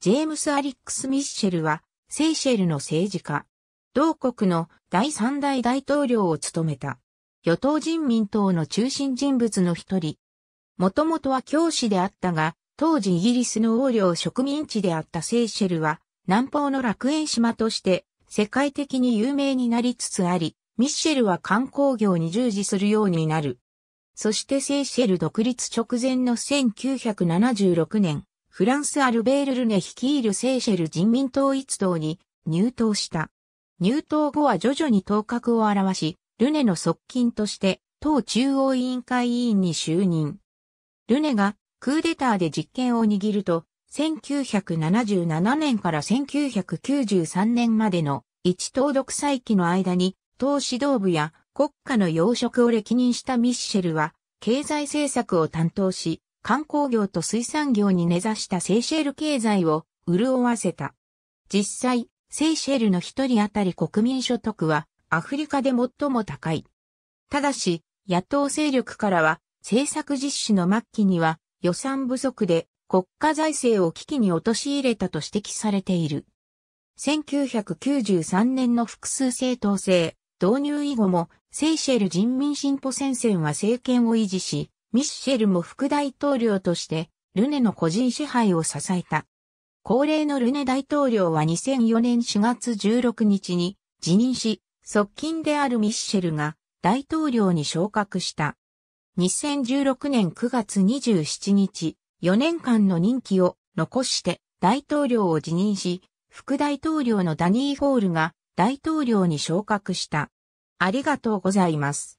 ジェームス・アリックス・ミッシェルは、セイシェルの政治家。同国の第三代大統領を務めた。与党人民党の中心人物の一人。もともとは教師であったが、当時イギリスの横領植民地であったセイシェルは、南方の楽園島として世界的に有名になりつつあり、ミッシェルは観光業に従事するようになる。そしてセイシェル独立直前の1976年、フランスアルベール・ルネ率いるセーシェル人民統一党に入党した。入党後は徐々に頭角を現し、ルネの側近として党中央委員会委員に就任。ルネがクーデターで実権を握ると、1977年から1993年までの一党独裁期の間に、党指導部や国家の要職を歴任したミッシェルは、経済政策を担当し、観光業と水産業に根ざしたセイシェル経済を潤わせた。実際、セイシェルの一人当たり国民所得はアフリカで最も高い。ただし、野党勢力からは政策実施の末期には予算不足で国家財政を危機に陥れたと指摘されている。1993年の複数政党制導入以後もセイシェル人民進歩戦線は政権を維持し、ミッシェルも副大統領として、ルネの個人支配を支えた。高齢のルネ大統領は2004年4月16日に辞任し、側近であるミッシェルが大統領に昇格した。2016年9月27日、4年間の任期を残して大統領を辞任し、副大統領のダニー・ホールが大統領に昇格した。ありがとうございます。